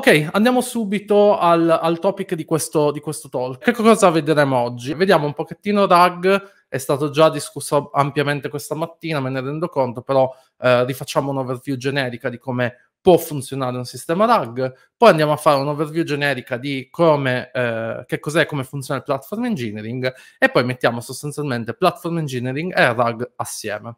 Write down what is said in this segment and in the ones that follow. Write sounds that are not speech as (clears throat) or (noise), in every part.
Ok, andiamo subito al, al topic di questo, di questo, talk. Che cosa vedremo oggi? Vediamo un pochettino RAG, è stato già discusso ampiamente questa mattina, me ne rendo conto, però eh, rifacciamo un'overview generica di come può funzionare un sistema RAG, poi andiamo a fare un'overview generica di come, eh, che cos'è, come funziona il platform engineering e poi mettiamo sostanzialmente platform engineering e RAG assieme.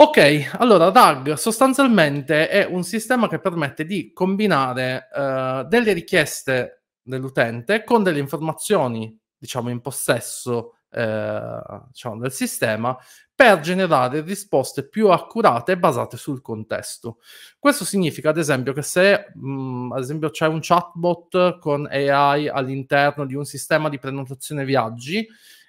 Ok, allora DAG sostanzialmente è un sistema che permette di combinare eh, delle richieste dell'utente con delle informazioni, diciamo, in possesso eh, diciamo, del sistema per generare risposte più accurate basate sul contesto. Questo significa, ad esempio, che se mh, mm, ad esempio c'è un chatbot con AI all'interno di un sistema di prenotazione viaggi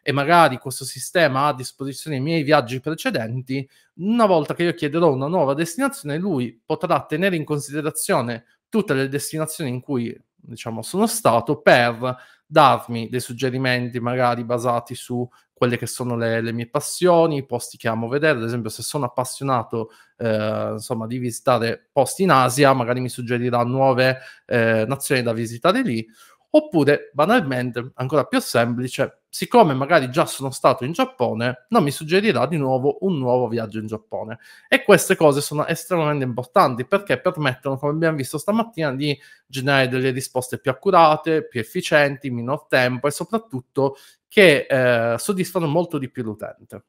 e magari questo sistema ha a disposizione i miei viaggi precedenti, una volta che io chiederò una nuova destinazione, lui potrà tenere in considerazione tutte le destinazioni in cui diciamo, sono stato per darmi dei suggerimenti magari basati su quelle che sono le, le, mie passioni, i posti che amo vedere, ad esempio se sono appassionato eh, insomma, di visitare posti in Asia, magari mi suggerirà nuove eh, nazioni da visitare lì, oppure banalmente, ancora più semplice, siccome magari già sono stato in Giappone, non mi suggerirà di nuovo un nuovo viaggio in Giappone. E queste cose sono estremamente importanti perché permettono, come abbiamo visto stamattina, di generare delle risposte più accurate, più efficienti, meno tempo e soprattutto che eh, soddisfano molto di più l'utente.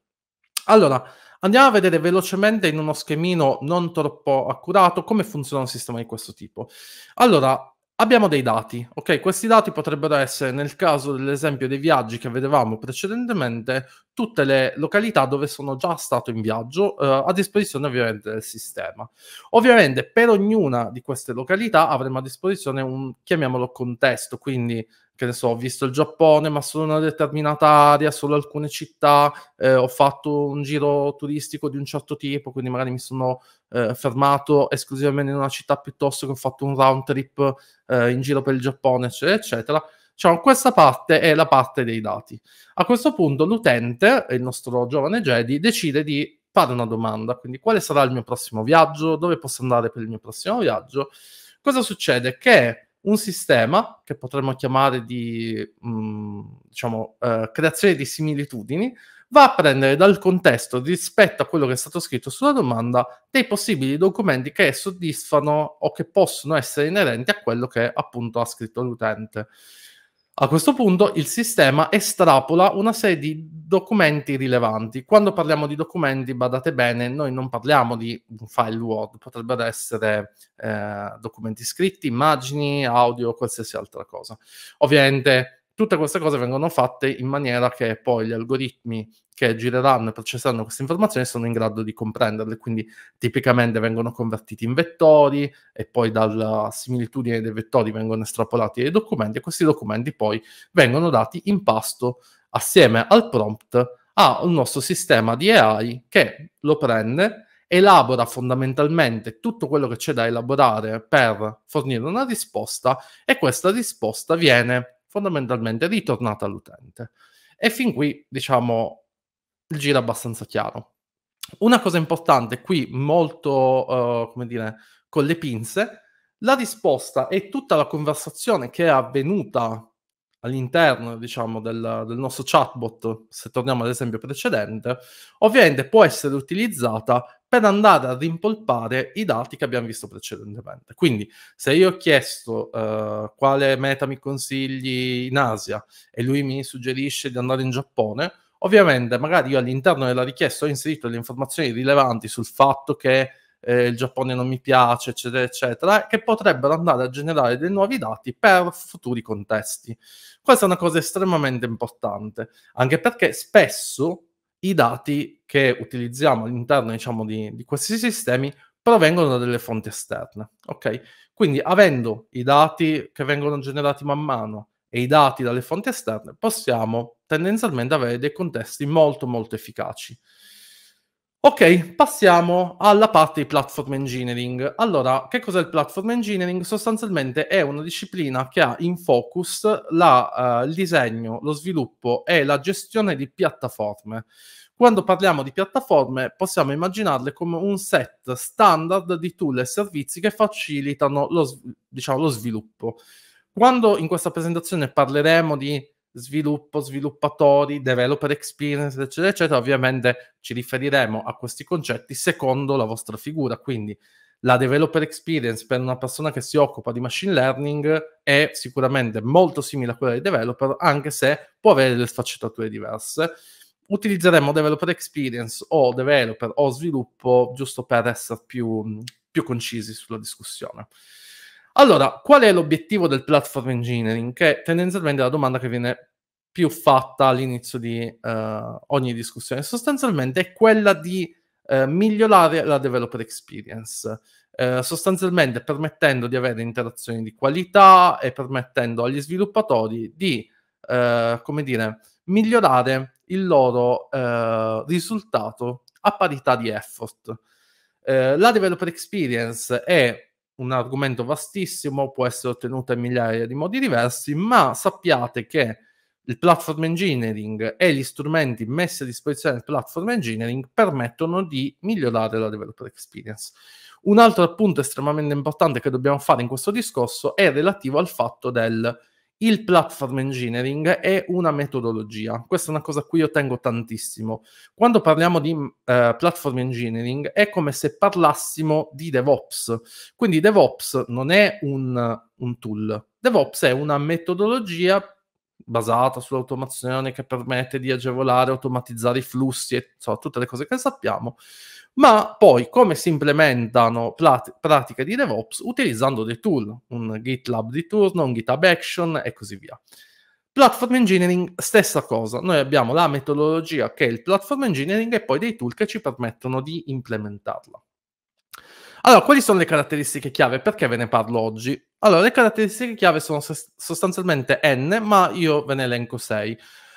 Allora, andiamo a vedere velocemente in uno schemino non troppo accurato come funziona un sistema di questo tipo. Allora, Abbiamo dei dati, ok? Questi dati potrebbero essere, nel caso dell'esempio dei viaggi che vedevamo precedentemente, tutte le località dove sono già stato in viaggio eh, a disposizione ovviamente del sistema. Ovviamente per ognuna di queste località avremo a disposizione un, chiamiamolo contesto, quindi che ne so, ho visto il Giappone, ma solo una determinata area, solo alcune città, eh, ho fatto un giro turistico di un certo tipo, quindi magari mi sono eh, fermato esclusivamente in una città piuttosto che ho fatto un round trip eh, in giro per il Giappone, eccetera, eccetera. Cioè, questa parte è la parte dei dati. A questo punto l'utente, il nostro giovane Jedi, decide di fare una domanda, quindi quale sarà il mio prossimo viaggio, dove posso andare per il mio prossimo viaggio. Cosa succede? Che un sistema che potremmo chiamare di mh, mm, diciamo, eh, creazione di similitudini va a prendere dal contesto rispetto a quello che è stato scritto sulla domanda dei possibili documenti che soddisfano o che possono essere inerenti a quello che appunto ha scritto l'utente. A questo punto il sistema estrapola una serie di documenti rilevanti. Quando parliamo di documenti, badate bene, noi non parliamo di un file Word, potrebbero essere eh, documenti scritti, immagini, audio, qualsiasi altra cosa. Ovviamente Tutte queste cose vengono fatte in maniera che poi gli algoritmi che gireranno e processeranno queste informazioni sono in grado di comprenderle, quindi tipicamente vengono convertiti in vettori e poi dalla similitudine dei vettori vengono estrapolati dei documenti e questi documenti poi vengono dati in pasto assieme al prompt a un nostro sistema di AI che lo prende, elabora fondamentalmente tutto quello che c'è da elaborare per fornire una risposta e questa risposta viene fondamentalmente ritornata all'utente. E fin qui, diciamo, il giro è abbastanza chiaro. Una cosa importante qui, molto, uh, come dire, con le pinze, la risposta e tutta la conversazione che è avvenuta all'interno, diciamo, del, del, nostro chatbot, se torniamo all'esempio precedente, ovviamente può essere utilizzata per andare a rimpolpare i dati che abbiamo visto precedentemente. Quindi se io ho chiesto eh, quale meta mi consigli in Asia e lui mi suggerisce di andare in Giappone, ovviamente magari io all'interno della richiesta ho inserito le informazioni rilevanti sul fatto che eh, il Giappone non mi piace, eccetera, eccetera, che potrebbero andare a generare dei nuovi dati per futuri contesti. Questa è una cosa estremamente importante, anche perché spesso i dati che utilizziamo all'interno diciamo, di, di questi sistemi provengono da delle fonti esterne. Okay? Quindi avendo i dati che vengono generati man mano e i dati dalle fonti esterne, possiamo tendenzialmente avere dei contesti molto molto efficaci. Ok, passiamo alla parte di platform engineering. Allora, che cos'è il platform engineering? Sostanzialmente è una disciplina che ha in focus la, uh, il disegno, lo sviluppo e la gestione di piattaforme. Quando parliamo di piattaforme, possiamo immaginarle come un set standard di tool e servizi che facilitano lo, diciamo, lo sviluppo. Quando in questa presentazione parleremo di sviluppo, sviluppatori, developer experience, eccetera, eccetera. Ovviamente ci riferiremo a questi concetti secondo la vostra figura, quindi la developer experience per una persona che si occupa di machine learning è sicuramente molto simile a quella di developer, anche se può avere delle sfaccettature diverse. Utilizzeremo developer experience o developer o sviluppo giusto per essere più, più concisi sulla discussione. Allora, qual è l'obiettivo del platform engineering? Che tendenzialmente è la domanda che viene più fatta all'inizio di uh, ogni discussione. Sostanzialmente è quella di uh, migliorare la developer experience, uh, sostanzialmente permettendo di avere interazioni di qualità e permettendo agli sviluppatori di, come dire, migliorare il loro risultato a parità di effort. la developer experience è un argomento vastissimo, può essere ottenuto in migliaia di modi diversi, ma sappiate che il platform engineering e gli strumenti messi a disposizione del platform engineering permettono di migliorare la developer experience. Un altro punto estremamente importante che dobbiamo fare in questo discorso è relativo al fatto del il platform engineering è una metodologia. Questa è una cosa a cui io tengo tantissimo. Quando parliamo di uh, platform engineering è come se parlassimo di DevOps. Quindi DevOps non è un, un tool. DevOps è una metodologia basata sull'automazione che permette di agevolare, automatizzare i flussi e so, tutte le cose che sappiamo, ma poi come si implementano plat- pratiche di DevOps utilizzando dei tool, un GitLab di turno, un GitHub Action e così via. Platform engineering, stessa cosa, noi abbiamo la metodologia che è il platform engineering e poi dei tool che ci permettono di implementarla. Allora, quali sono le caratteristiche chiave? Perché ve ne parlo oggi? Allora, le caratteristiche chiave sono sostanzialmente N, ma io ve ne elenco 6.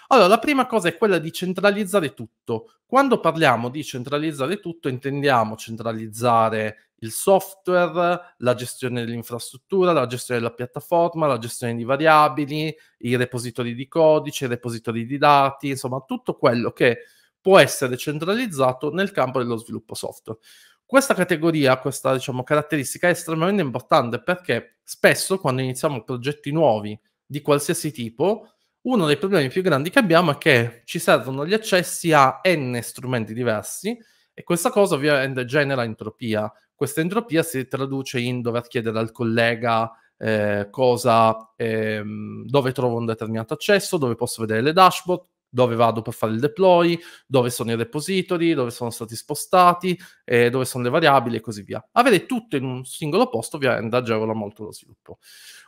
Allora, la prima cosa è quella di centralizzare tutto. Quando parliamo di centralizzare tutto, intendiamo centralizzare il software, la gestione dell'infrastruttura, la gestione della piattaforma, la gestione di variabili, i repository di codice, i repository di dati, insomma, tutto quello che può essere centralizzato nel campo dello sviluppo software. Questa categoria, questa diciamo, caratteristica è estremamente importante perché spesso quando iniziamo progetti nuovi di qualsiasi tipo, uno dei problemi più grandi che abbiamo è che ci servono gli accessi a n strumenti diversi e questa cosa ovviamente genera entropia. Questa entropia si traduce in dover chiedere al collega eh, cosa, ehm, dove trovo un determinato accesso, dove posso vedere le dashboard, dove vado per fare il deploy, dove sono i repository, dove sono stati spostati, eh, dove sono le variabili e così via. Avere tutto in un singolo posto ovviamente agevola molto lo sviluppo.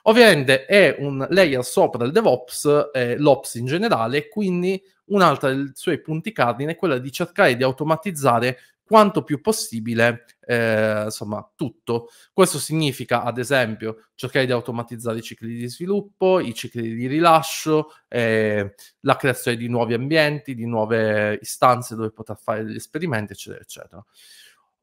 Ovviamente è un layer sopra il DevOps, eh, l'Ops in generale, quindi un'altra dei suoi punti cardine è quella di cercare di automatizzare quanto più possibile, eh, insomma, tutto. Questo significa, ad esempio, cercare di automatizzare i cicli di sviluppo, i cicli di rilascio, eh, la creazione di nuovi ambienti, di nuove istanze dove poter fare degli esperimenti, eccetera, eccetera.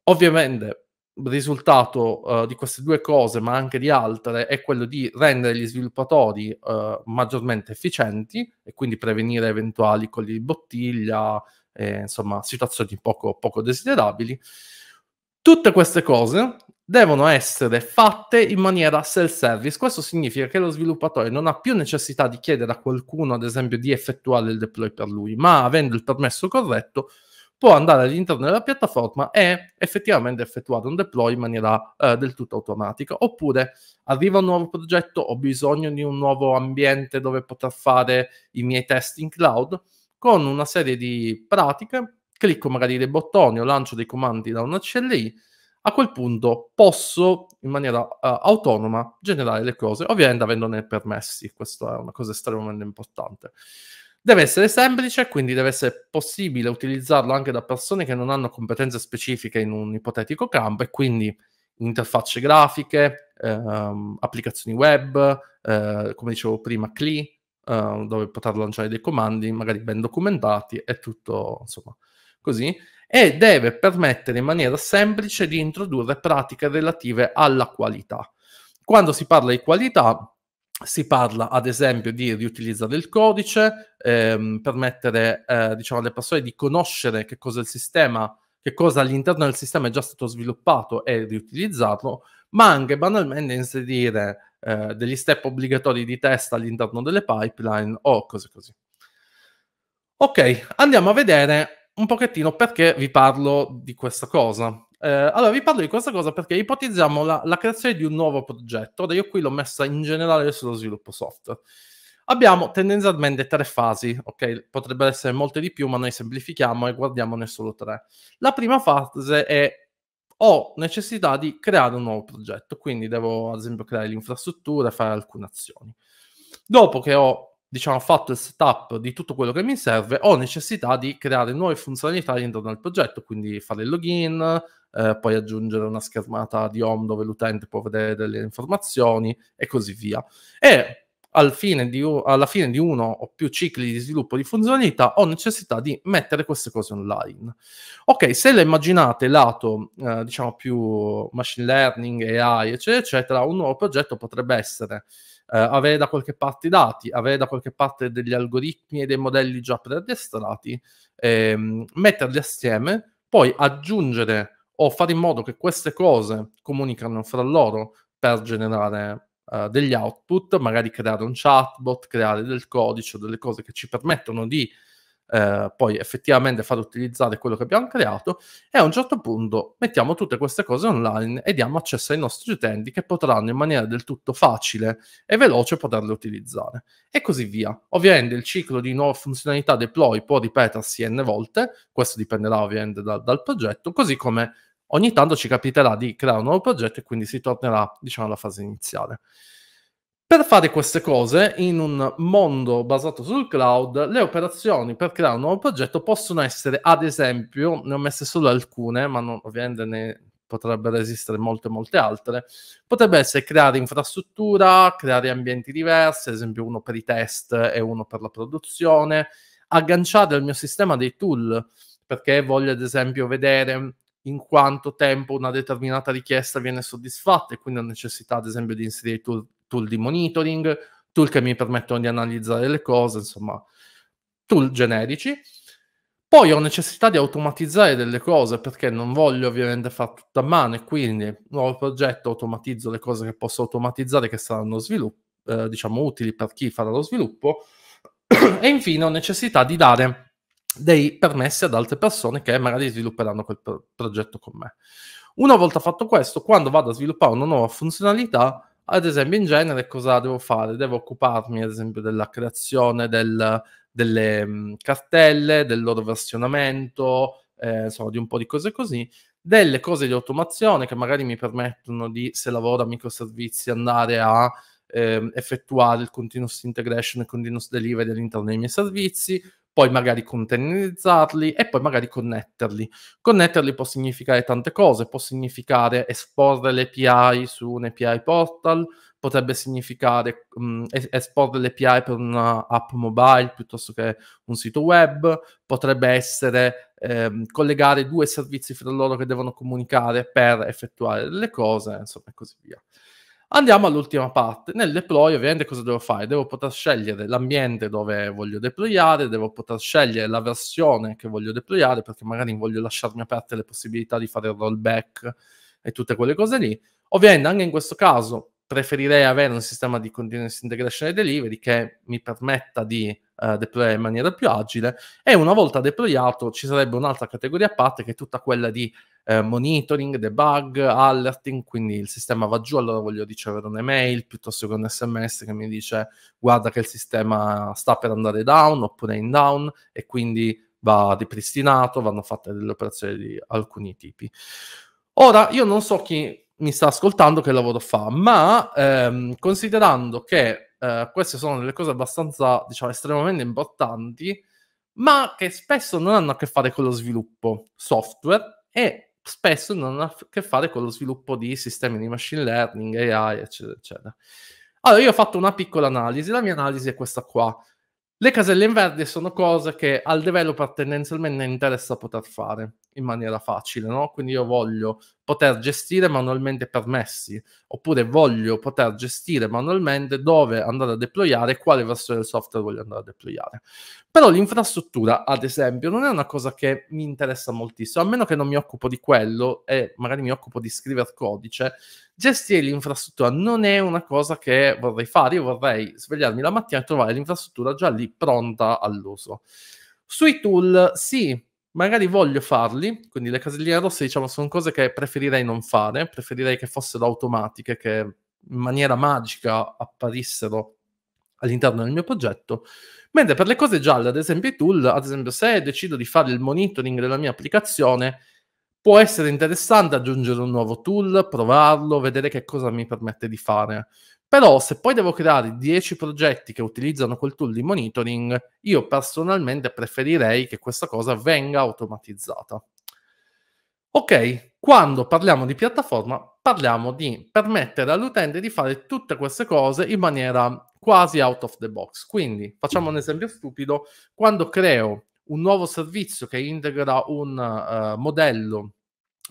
Ovviamente, il risultato eh, di queste due cose, ma anche di altre, è quello di rendere gli sviluppatori eh, maggiormente efficienti e quindi prevenire eventuali colli di bottiglia, eh, insomma, situazioni poco, poco desiderabili. Tutte queste cose devono essere fatte in maniera self-service. Questo significa che lo sviluppatore non ha più necessità di chiedere a qualcuno, ad esempio, di effettuare il deploy per lui, ma avendo il permesso corretto può andare all'interno della piattaforma e effettivamente effettuare un deploy in maniera eh, del tutto automatica. Oppure arriva un nuovo progetto, ho bisogno di un nuovo ambiente dove poter fare i miei test in cloud con una serie di pratiche, clicco magari dei bottoni o lancio dei comandi da una CLI, a quel punto posso in maniera uh, autonoma generare le cose, ovviamente avendone permessi, questa è una cosa estremamente importante. Deve essere semplice, quindi deve essere possibile utilizzarlo anche da persone che non hanno competenze specifiche in un ipotetico campo e quindi interfacce grafiche, ehm, applicazioni web, eh, come dicevo prima, CLI, uh, dove poter lanciare dei comandi magari ben documentati e tutto, insomma, così. E deve permettere in maniera semplice di introdurre pratiche relative alla qualità. Quando si parla di qualità, si parla ad esempio di riutilizzare il codice, ehm, permettere eh, diciamo, alle persone di conoscere che cosa il sistema, che cosa all'interno del sistema è già stato sviluppato e riutilizzarlo, ma anche banalmente inserire eh, degli step obbligatori di test all'interno delle pipeline o cose così. Ok, andiamo a vedere un pochettino perché vi parlo di questa cosa. Eh, allora, vi parlo di questa cosa perché ipotizziamo la, la creazione di un nuovo progetto. Ora io qui l'ho messa in generale sullo sviluppo software. Abbiamo tendenzialmente tre fasi, ok? Potrebbero essere molte di più, ma noi semplifichiamo e guardiamone solo tre. La prima fase è ho necessità di creare un nuovo progetto, quindi devo ad esempio creare l'infrastruttura, fare alcune azioni. Dopo che ho diciamo, fatto il setup di tutto quello che mi serve, ho necessità di creare nuove funzionalità all'interno del progetto, quindi fare il login, eh, poi aggiungere una schermata di home dove l'utente può vedere delle informazioni e così via. E al fine di, alla fine di uno o più cicli di sviluppo di funzionalità ho necessità di mettere queste cose online. Ok, se le immaginate lato, eh, diciamo, più machine learning, AI, eccetera, eccetera, un nuovo progetto potrebbe essere eh, avere da qualche parte i dati, avere da qualche parte degli algoritmi e dei modelli già preaddestrati, ehm, metterli assieme, poi aggiungere o fare in modo che queste cose comunicano fra loro per generare eh, degli output, magari creare un chatbot, creare del codice delle cose che ci permettono di eh, poi effettivamente far utilizzare quello che abbiamo creato e a un certo punto mettiamo tutte queste cose online e diamo accesso ai nostri utenti che potranno in maniera del tutto facile e veloce poterle utilizzare e così via. Ovviamente il ciclo di nuove funzionalità deploy può ripetersi n volte, questo dipenderà ovviamente da, dal progetto, così come ogni tanto ci capiterà di creare un nuovo progetto e quindi si tornerà, diciamo, alla fase iniziale. Per fare queste cose in un mondo basato sul cloud, le operazioni per creare un nuovo progetto possono essere, ad esempio, ne ho messe solo alcune, ma non, ovviamente ne potrebbero esistere molte, molte altre. Potrebbe essere creare infrastruttura, creare ambienti diversi, ad esempio uno per i test e uno per la produzione, agganciare al mio sistema dei tool, perché voglio ad esempio vedere in quanto tempo una determinata richiesta viene soddisfatta e quindi ho necessità ad esempio di inserire tool, tool di monitoring, tool che mi permettono di analizzare le cose, insomma, tool generici. Poi ho necessità di automatizzare delle cose perché non voglio ovviamente fare tutto a mano e quindi nuovo progetto automatizzo le cose che posso automatizzare che saranno sviluppo, eh, diciamo utili per chi farà lo sviluppo (clears throat) e infine ho necessità di dare dei permessi ad altre persone che magari svilupperanno quel pro- progetto con me. Una volta fatto questo, quando vado a sviluppare una nuova funzionalità, ad esempio in genere cosa devo fare? Devo occuparmi ad esempio della creazione del, delle mm, cartelle, del loro versionamento, eh, insomma di un po' di cose così, delle cose di automazione che magari mi permettono di, se lavoro a microservizi, andare a eh, effettuare il continuous integration e continuous delivery all'interno dei miei servizi, poi magari containerizzarli e poi magari connetterli. Connetterli può significare tante cose, può significare esporre l'API su un API portal, potrebbe significare um, esporre l'API API per un'app mobile piuttosto che un sito web, potrebbe essere ehm, collegare due servizi fra loro che devono comunicare per effettuare delle cose, insomma, e così via. Andiamo all'ultima parte. Nel deploy, ovviamente, cosa devo fare? Devo poter scegliere l'ambiente dove voglio deployare, devo poter scegliere la versione che voglio deployare, perché magari voglio lasciarmi aperte le possibilità di fare rollback e tutte quelle cose lì. Ovviamente, anche in questo caso, preferirei avere un sistema di continuous integration e delivery che mi permetta di uh, deployare in maniera più agile. E una volta deployato, ci sarebbe un'altra categoria a parte, che è tutta quella di eh, monitoring, debug, alerting, quindi il sistema va giù, allora voglio ricevere un'email piuttosto che un sms che mi dice guarda che il sistema sta per andare down oppure in down e quindi va ripristinato, vanno fatte delle operazioni di alcuni tipi. Ora, io non so chi mi sta ascoltando che lavoro fa, ma ehm, considerando che eh, queste sono delle cose abbastanza, diciamo, estremamente importanti, ma che spesso non hanno a che fare con lo sviluppo software e spesso non ha a che fare con lo sviluppo di sistemi di machine learning, AI, eccetera, eccetera. Allora, io ho fatto una piccola analisi, la mia analisi è questa qua. Le caselle in verde sono cose che al developer tendenzialmente interessa poter fare in maniera facile, no? Quindi io voglio poter gestire manualmente permessi, oppure voglio poter gestire manualmente dove andare a deployare, quale versione del software voglio andare a deployare. Però l'infrastruttura, ad esempio, non è una cosa che mi interessa moltissimo, a meno che non mi occupo di quello e magari mi occupo di scrivere codice, gestire l'infrastruttura non è una cosa che vorrei fare, io vorrei svegliarmi la mattina e trovare l'infrastruttura già lì pronta all'uso. Sui tool sì, magari voglio farli, quindi le caselline rosse diciamo sono cose che preferirei non fare, preferirei che fossero automatiche, che in maniera magica apparissero all'interno del mio progetto, mentre per le cose gialle, ad esempio i tool, ad esempio se decido di fare il monitoring della mia applicazione, può essere interessante aggiungere un nuovo tool, provarlo, vedere che cosa mi permette di fare. Però se poi devo creare 10 progetti che utilizzano quel tool di monitoring, io personalmente preferirei che questa cosa venga automatizzata. Ok, quando parliamo di piattaforma, parliamo di permettere all'utente di fare tutte queste cose in maniera quasi out of the box. Quindi facciamo un esempio stupido, quando creo un nuovo servizio che integra un uh, modello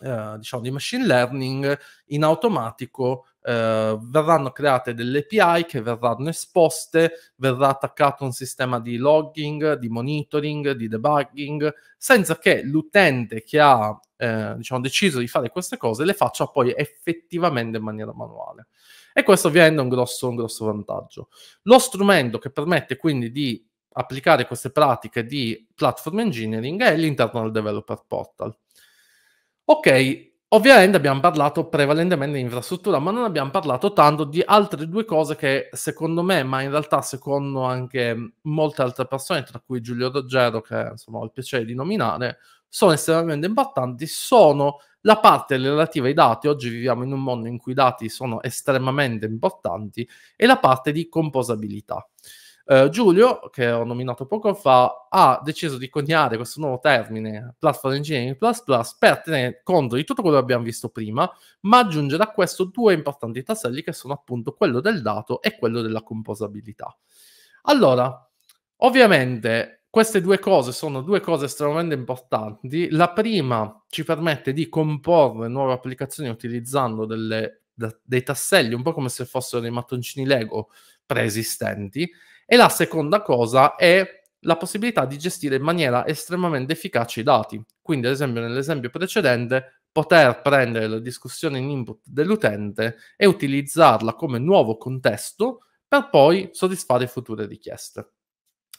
uh, diciamo di machine learning in automatico Uh, verranno create delle API che verranno esposte, verrà attaccato un sistema di logging, di monitoring, di debugging, senza che l'utente che ha eh, diciamo, deciso di fare queste cose le faccia poi effettivamente in maniera manuale. E questo ovviamente è un grosso, un grosso vantaggio. Lo strumento che permette quindi di applicare queste pratiche di platform engineering è l'internal developer portal. Ok, ovviamente abbiamo parlato prevalentemente di infrastruttura, ma non abbiamo parlato tanto di altre due cose che secondo me, ma in realtà secondo anche molte altre persone, tra cui Giulio Roggero, che insomma, ho il piacere di nominare, sono estremamente importanti, sono la parte relativa ai dati, oggi viviamo in un mondo in cui i dati sono estremamente importanti, e la parte di composabilità. Eh, Giulio, che ho nominato poco fa, ha deciso di coniare questo nuovo termine Platform Engineering Plus Plus per tenere conto di tutto quello che abbiamo visto prima, ma aggiungere a questo due importanti tasselli che sono appunto quello del dato e quello della composabilità. Allora, ovviamente queste due cose sono due cose estremamente importanti. La prima ci permette di comporre nuove applicazioni utilizzando delle, de, dei tasselli, un po' come se fossero dei mattoncini Lego preesistenti, e la seconda cosa è la possibilità di gestire in maniera estremamente efficace i dati. Quindi, ad esempio, nell'esempio precedente, poter prendere la discussione in input dell'utente e utilizzarla come nuovo contesto per poi soddisfare future richieste.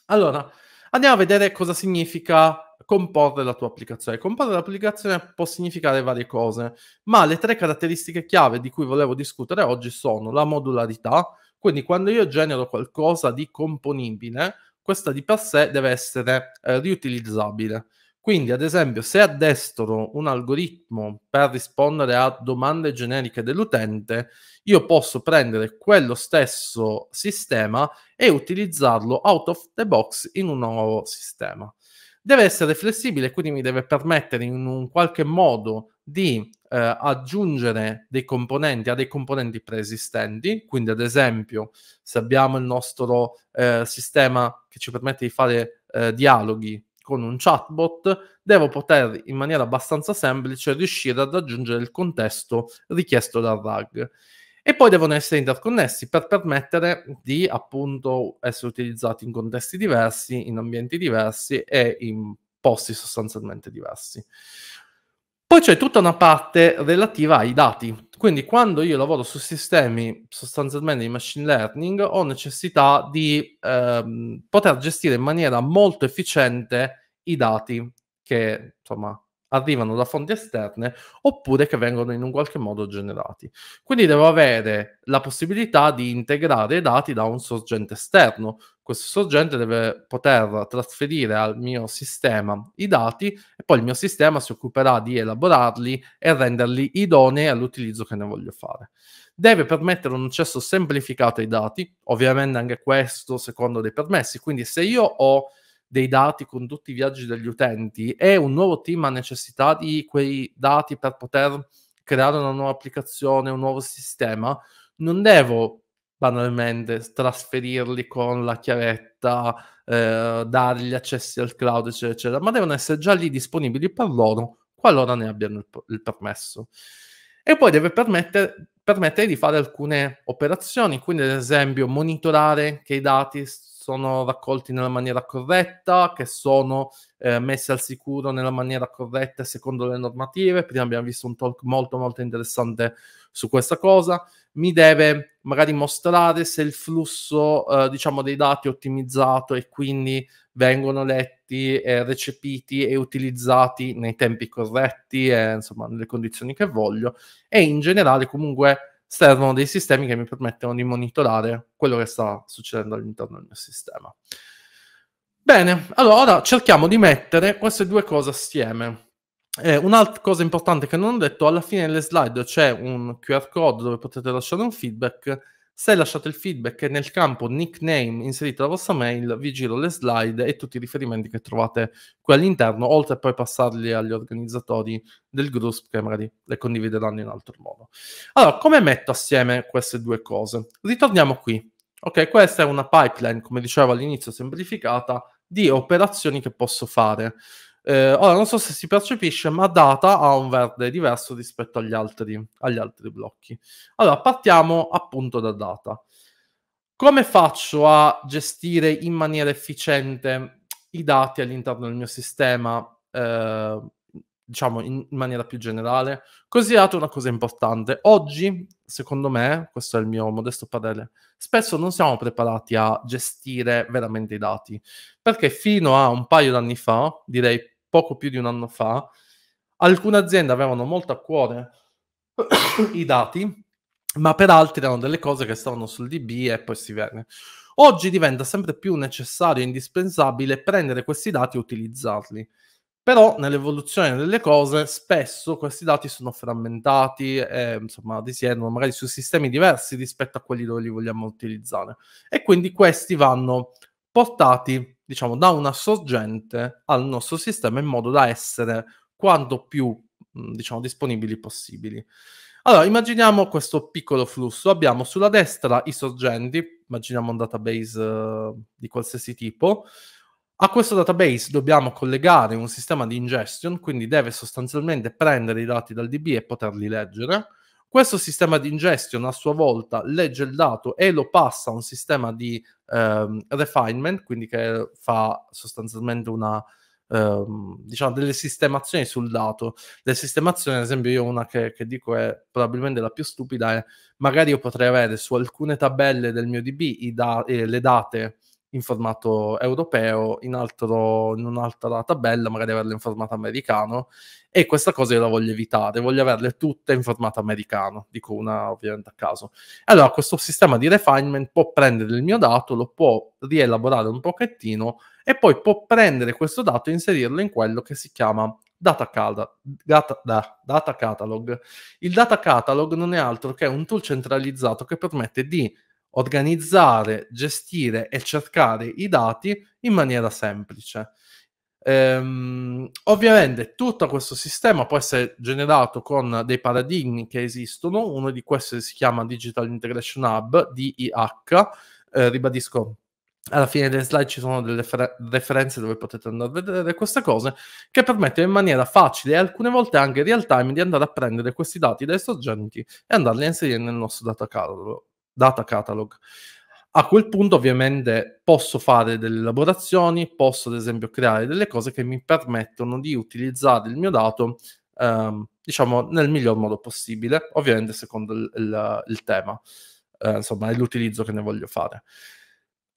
Allora, andiamo a vedere cosa significa comporre la tua applicazione. Comporre l'applicazione può significare varie cose, ma le tre caratteristiche chiave di cui volevo discutere oggi sono la modularità, quindi quando io genero qualcosa di componibile, questa di per sé deve essere eh, riutilizzabile. Quindi, ad esempio, se addestro un algoritmo per rispondere a domande generiche dell'utente, io posso prendere quello stesso sistema e utilizzarlo out of the box in un nuovo sistema deve essere flessibile, quindi mi deve permettere in un qualche modo di eh, aggiungere dei componenti a dei componenti preesistenti, quindi ad esempio se abbiamo il nostro eh, sistema che ci permette di fare eh, dialoghi con un chatbot, devo poter in maniera abbastanza semplice riuscire ad aggiungere il contesto richiesto dal RAG e poi devono essere interconnessi per permettere di appunto essere utilizzati in contesti diversi, in ambienti diversi e in posti sostanzialmente diversi. Poi c'è tutta una parte relativa ai dati, quindi quando io lavoro su sistemi sostanzialmente di machine learning ho necessità di ehm, poter gestire in maniera molto efficiente i dati che insomma arrivano da fonti esterne oppure che vengono in un qualche modo generati. Quindi devo avere la possibilità di integrare i dati da un sorgente esterno. Questo sorgente deve poter trasferire al mio sistema i dati e poi il mio sistema si occuperà di elaborarli e renderli idonei all'utilizzo che ne voglio fare deve permettere un accesso semplificato ai dati, ovviamente anche questo secondo dei permessi, quindi se io ho dei dati con tutti i viaggi degli utenti e un nuovo team ha necessità di quei dati per poter creare una nuova applicazione, un nuovo sistema, non devo banalmente trasferirli con la chiavetta, eh, dargli accessi al cloud, eccetera, eccetera, ma devono essere già lì disponibili per loro qualora ne abbiano il, il permesso. E poi deve permettere, permettere di fare alcune operazioni, quindi ad esempio monitorare che i dati sono raccolti nella maniera corretta, che sono eh, messi al sicuro nella maniera corretta secondo le normative. Prima abbiamo visto un talk molto molto interessante su questa cosa. Mi deve magari mostrare se il flusso eh, diciamo dei dati è ottimizzato e quindi vengono letti, eh, recepiti e utilizzati nei tempi corretti e insomma nelle condizioni che voglio e in generale comunque servono dei sistemi che mi permettono di monitorare quello che sta succedendo all'interno del mio sistema. Bene, allora cerchiamo di mettere queste due cose assieme. Eh, un'altra cosa importante che non ho detto, alla fine delle slide c'è un QR code dove potete lasciare un feedback se lasciate il feedback nel campo nickname inserite la vostra mail, vi giro le slide e tutti i riferimenti che trovate qui all'interno, oltre a poi passarli agli organizzatori del group che magari le condivideranno in altro modo. Allora, come metto assieme queste due cose? Ritorniamo qui. Ok, questa è una pipeline, come dicevo all'inizio, semplificata di operazioni che posso fare. Eh, ora non so se si percepisce, ma data ha un verde diverso rispetto agli altri, agli altri blocchi. Allora, partiamo appunto da data. Come faccio a gestire in maniera efficiente i dati all'interno del mio sistema, eh, diciamo in, in maniera più generale? Considerate una cosa importante. Oggi, secondo me, questo è il mio modesto parere, spesso non siamo preparati a gestire veramente i dati, perché fino a un paio d'anni fa, direi poco più di un anno fa, alcune aziende avevano molto a cuore (coughs) i dati, ma per altri erano delle cose che stavano sul DB e poi si vede. Oggi diventa sempre più necessario e indispensabile prendere questi dati e utilizzarli. Però nell'evoluzione delle cose spesso questi dati sono frammentati, e, insomma, risiedono magari su sistemi diversi rispetto a quelli dove li vogliamo utilizzare. E quindi questi vanno portati diciamo, dà una sorgente al nostro sistema in modo da essere quanto più, mhmm, diciamo, disponibili possibili. Allora, immaginiamo questo piccolo flusso. Abbiamo sulla destra i sorgenti, immaginiamo un database uh, di qualsiasi tipo. A questo database dobbiamo collegare un sistema di ingestion, quindi deve sostanzialmente prendere i dati dal DB e poterli leggere. Questo sistema di ingestion a sua volta legge il dato e lo passa a un sistema di ehm, refinement, quindi che fa sostanzialmente una, ehm, diciamo, delle sistemazioni sul dato. Le sistemazioni, ad esempio, io una che, che dico è probabilmente la più stupida è magari io potrei avere su alcune tabelle del mio DB da- eh, le date in formato europeo, in, altro, in un'altra tabella magari averla in formato americano e questa cosa io la voglio evitare, voglio averle tutte in formato americano, dico una ovviamente a caso. Allora questo sistema di refinement può prendere il mio dato, lo può rielaborare un pochettino e poi può prendere questo dato e inserirlo in quello che si chiama Data catalog, data, da, data, catalog. Il data catalog non è altro che un tool centralizzato che permette di organizzare, gestire e cercare i dati in maniera semplice. Ehm, ovviamente tutto questo sistema può essere generato con dei paradigmi che esistono, uno di questi si chiama Digital Integration Hub, DIH, eh, ribadisco alla fine delle slide ci sono delle refer- referenze dove potete andare a vedere queste cose che permettono in maniera facile e alcune volte anche real time di andare a prendere questi dati dai sorgenti e andarli a inserire nel nostro data catalog. Data catalog. A quel punto ovviamente posso fare delle elaborazioni, posso ad esempio creare delle cose che mi permettono di utilizzare il mio dato ehm, diciamo nel miglior modo possibile, ovviamente secondo il, il, il tema, eh, insomma è l'utilizzo che ne voglio fare.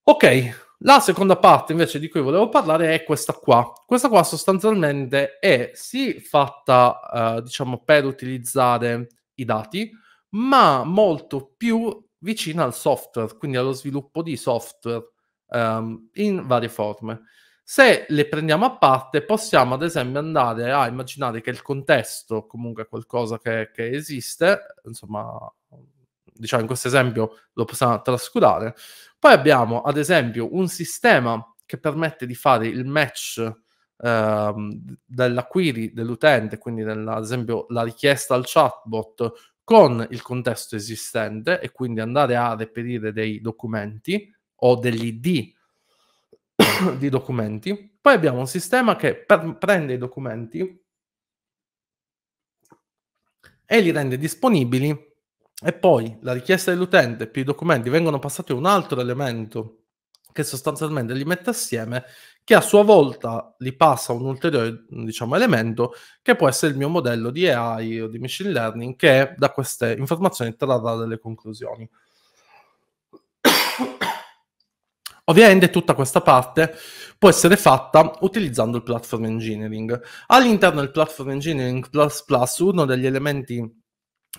Ok, la seconda parte invece di cui volevo parlare è questa qua. Questa qua sostanzialmente è sì fatta eh, diciamo per utilizzare i dati, ma molto più vicina al software, quindi allo sviluppo di software um, in varie forme. Se le prendiamo a parte, possiamo ad esempio andare a immaginare che il contesto, comunque è qualcosa che, che esiste, insomma, diciamo in questo esempio lo possiamo trascurare. Poi abbiamo ad esempio un sistema che permette di fare il match ehm, della query dell'utente, quindi ad esempio la richiesta al chatbot con il contesto esistente e quindi andare a reperire dei documenti o degli ID (coughs) di documenti. Poi abbiamo un sistema che per, prende i documenti e li rende disponibili e poi la richiesta dell'utente più i documenti vengono passati a un altro elemento che sostanzialmente li mette assieme che a sua volta li passa un ulteriore diciamo, elemento che può essere il mio modello di AI o di machine learning che da queste informazioni trarrà delle conclusioni. (coughs) Ovviamente tutta questa parte può essere fatta utilizzando il platform engineering. All'interno del platform engineering plus plus uno degli elementi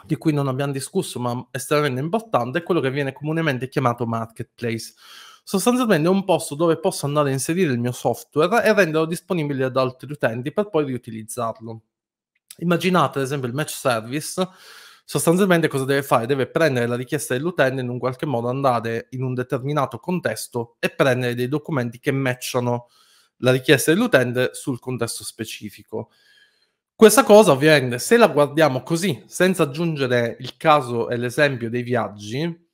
di cui non abbiamo discusso ma estremamente importante è quello che viene comunemente chiamato marketplace sostanzialmente è un posto dove posso andare a inserire il mio software e renderlo disponibile ad altri utenti per poi riutilizzarlo. Immaginate ad esempio il match service, sostanzialmente cosa deve fare? Deve prendere la richiesta dell'utente e in un qualche modo andare in un determinato contesto e prendere dei documenti che matchano la richiesta dell'utente sul contesto specifico. Questa cosa ovviamente se la guardiamo così, senza aggiungere il caso e l'esempio dei viaggi,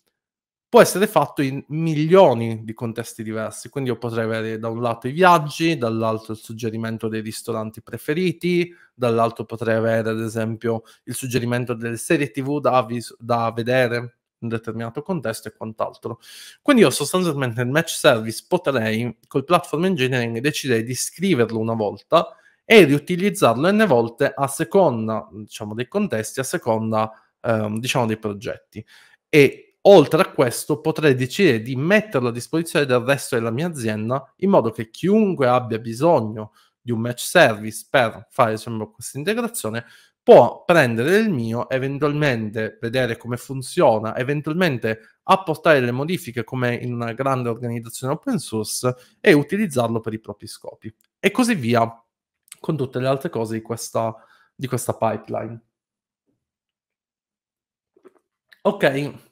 può essere fatto in milioni di contesti diversi, quindi io potrei avere da un lato i viaggi, dall'altro il suggerimento dei ristoranti preferiti, dall'altro potrei avere ad esempio il suggerimento delle serie tv da, vis- da vedere in un determinato contesto e quant'altro. Quindi io sostanzialmente nel match service potrei col platform engineering decidere di scriverlo una volta e riutilizzarlo n volte a seconda diciamo, dei contesti, a seconda ehm, diciamo, dei progetti. E Oltre a questo, potrei decidere di metterlo a disposizione del resto della mia azienda in modo che chiunque abbia bisogno di un match service per fare diciamo, questa integrazione può prendere il mio, eventualmente vedere come funziona, eventualmente apportare le modifiche come in una grande organizzazione open source e utilizzarlo per i propri scopi. E così via con tutte le altre cose di questa, di questa pipeline. Ok,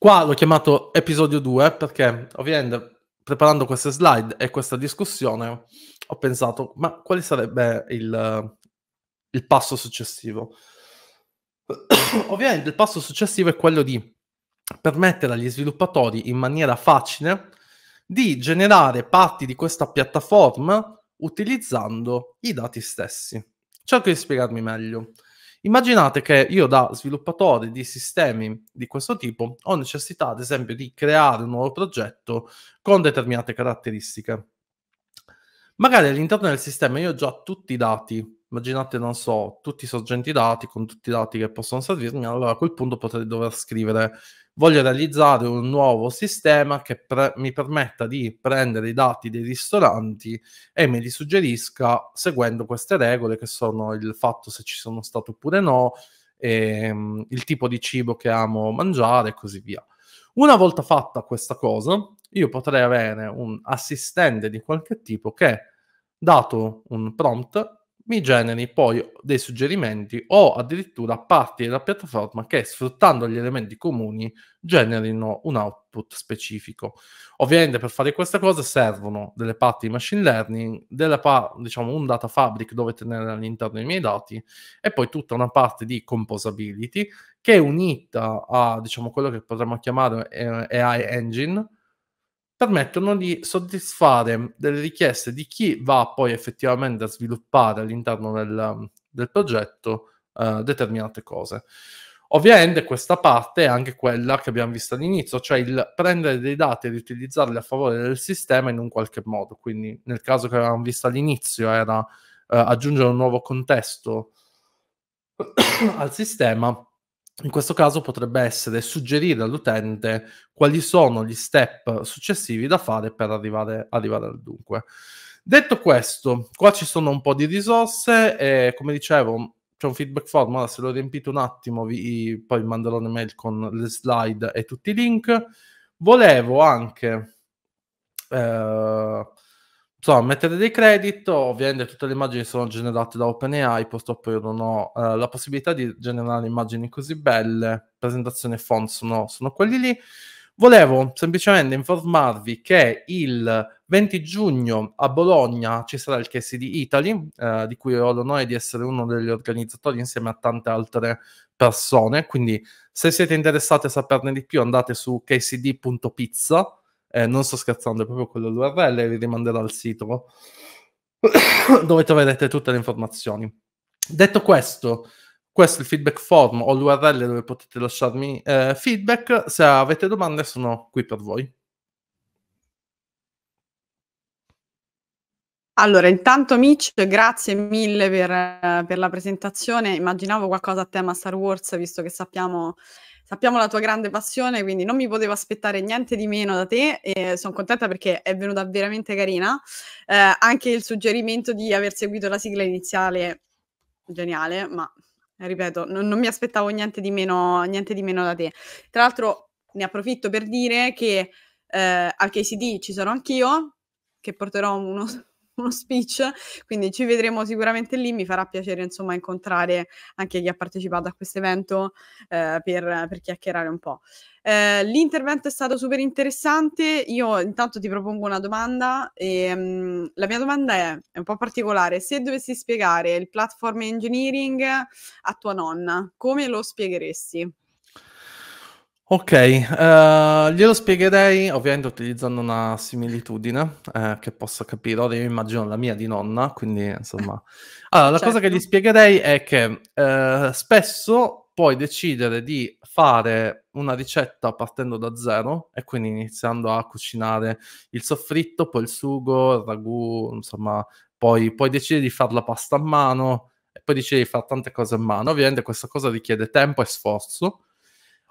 Qua l'ho chiamato episodio 2 perché ovviamente preparando queste slide e questa discussione ho pensato, ma quale sarebbe il, il passo successivo? (coughs) ovviamente il passo successivo è quello di permettere agli sviluppatori in maniera facile di generare parti di questa piattaforma utilizzando i dati stessi. Cerco di spiegarmi meglio. Immaginate che io da sviluppatore di sistemi di questo tipo ho necessità, ad esempio, di creare un nuovo progetto con determinate caratteristiche. Magari all'interno del sistema io ho già tutti i dati immaginate, non so, tutti i sorgenti dati con tutti i dati che possono servirmi, allora a quel punto potrei dover scrivere voglio realizzare un nuovo sistema che pre- mi permetta di prendere i dati dei ristoranti e me li suggerisca seguendo queste regole che sono il fatto se ci sono stato oppure no, e, um, il tipo di cibo che amo mangiare e così via. Una volta fatta questa cosa, io potrei avere un assistente di qualche tipo che, dato un prompt, mi generi poi dei suggerimenti o addirittura parti della piattaforma che sfruttando gli elementi comuni generino un output specifico. Ovviamente per fare questa cosa servono delle parti di machine learning, pa- diciamo un data fabric dove tenere all'interno i miei dati e poi tutta una parte di composability che è unita a diciamo quello che potremmo chiamare eh, AI engine permettono di soddisfare delle richieste di chi va poi effettivamente a sviluppare all'interno del, del progetto eh, determinate cose. Ovviamente questa parte è anche quella che abbiamo visto all'inizio, cioè il prendere dei dati e riutilizzarli a favore del sistema in un qualche modo. Quindi nel caso che avevamo visto all'inizio era eh, aggiungere un nuovo contesto (coughs) al sistema in questo caso potrebbe essere suggerire all'utente quali sono gli step successivi da fare per arrivare, arrivare al dunque. Detto questo, qua ci sono un po' di risorse e come dicevo c'è un feedback form, ora se lo riempite un attimo vi, poi manderò un'email con le slide e tutti i link. Volevo anche... Eh, insomma, mettete dei credit, ovviamente tutte le immagini sono generate da OpenAI, purtroppo io non ho eh, la possibilità di generare immagini così belle, presentazione e font sono, sono quelli lì. Volevo semplicemente informarvi che il 20 giugno a Bologna ci sarà il KCD Italy, eh, di cui ho l'onore di essere uno degli organizzatori insieme a tante altre persone, quindi se siete interessati a saperne di più andate su kcd.pizza, eh, non sto scherzando, è proprio quello l'URL, vi rimanderò al sito (coughs) dove troverete tutte le informazioni. Detto questo, questo è il feedback form o l'URL dove potete lasciarmi eh, feedback. Se avete domande sono qui per voi. Allora, intanto Mitch, grazie mille per, per la presentazione. Immaginavo qualcosa a tema Star Wars, visto che sappiamo Sappiamo la tua grande passione, quindi non mi potevo aspettare niente di meno da te e sono contenta perché è venuta veramente carina. Eh, anche il suggerimento di aver seguito la sigla iniziale, geniale, ma ripeto, non, non mi aspettavo niente di, meno, niente di meno da te. Tra l'altro ne approfitto per dire che eh, al KCD ci sono anch'io, che porterò uno, uno speech, quindi ci vedremo sicuramente lì, mi farà piacere insomma incontrare anche chi ha partecipato a questo evento eh, per, per chiacchierare un po'. Eh, l'intervento è stato super interessante. Io intanto ti propongo una domanda. E, um, la mia domanda è, è, un po' particolare. Se dovessi spiegare il platform engineering a tua nonna, come lo spiegheresti? Ok, eh, glielo spiegherei ovviamente utilizzando una similitudine eh, che posso capire. Ora io immagino la mia di nonna, quindi insomma... (laughs) Allora, la certo. cosa che gli certo. spiegherei è che eh, spesso puoi decidere di fare una ricetta partendo da zero e quindi iniziando a cucinare il soffritto, poi il sugo, il ragù, insomma, poi puoi decidere di fare la pasta a mano e poi decidere di fare tante cose a mano. Ovviamente questa cosa richiede tempo e sforzo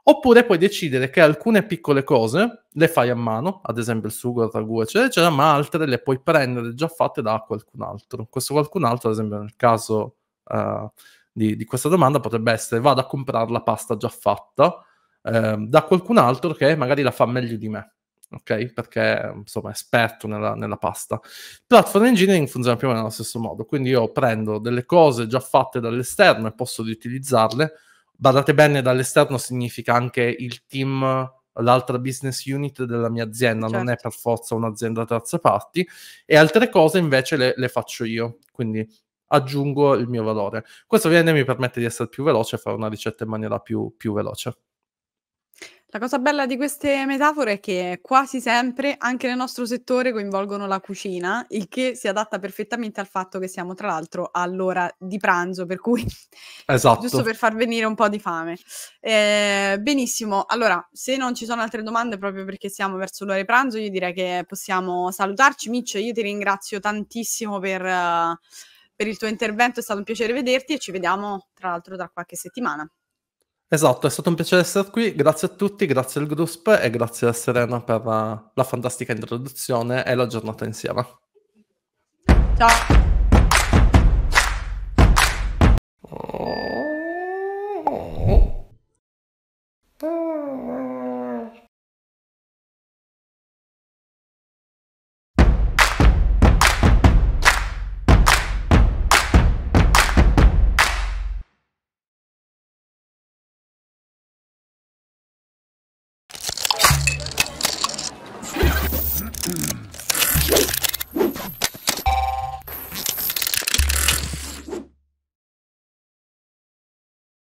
Oppure puoi decidere che alcune piccole cose le fai a mano, ad esempio il sugo, la ragù, eccetera, eccetera, ma altre le puoi prendere già fatte da qualcun altro. Questo qualcun altro, ad esempio nel caso uh, di, di, questa domanda, potrebbe essere vado a comprare la pasta già fatta uh, da qualcun altro che magari la fa meglio di me. Ok, perché insomma è esperto nella, nella pasta. platform engineering funziona più o meno nello stesso modo, quindi io prendo delle cose già fatte dall'esterno e posso riutilizzarle Badate bene, dall'esterno significa anche il team, l'altra business unit della mia azienda, certo. non è certo. per forza un'azienda terza parti, e altre cose invece le, le faccio io, quindi aggiungo il mio valore. Questo ovviamente mi permette di essere più veloce e fare una ricetta in maniera più, più veloce. La cosa bella di queste metafore è che quasi sempre, anche nel nostro settore, coinvolgono la cucina, il che si adatta perfettamente al fatto che siamo, tra l'altro, all'ora di pranzo, per cui (laughs) esatto. giusto per far venire un po' di fame. Eh, benissimo, allora, se non ci sono altre domande, proprio perché siamo verso l'ora di pranzo, io direi che possiamo salutarci. Miccio, io ti ringrazio tantissimo per... Uh, per il tuo intervento, è stato un piacere vederti e ci vediamo tra l'altro tra qualche settimana. Esatto, è stato un piacere essere qui, grazie a tutti, grazie al Grusp e grazie a Serena per eh, la fantastica introduzione e la giornata insieme. Ciao!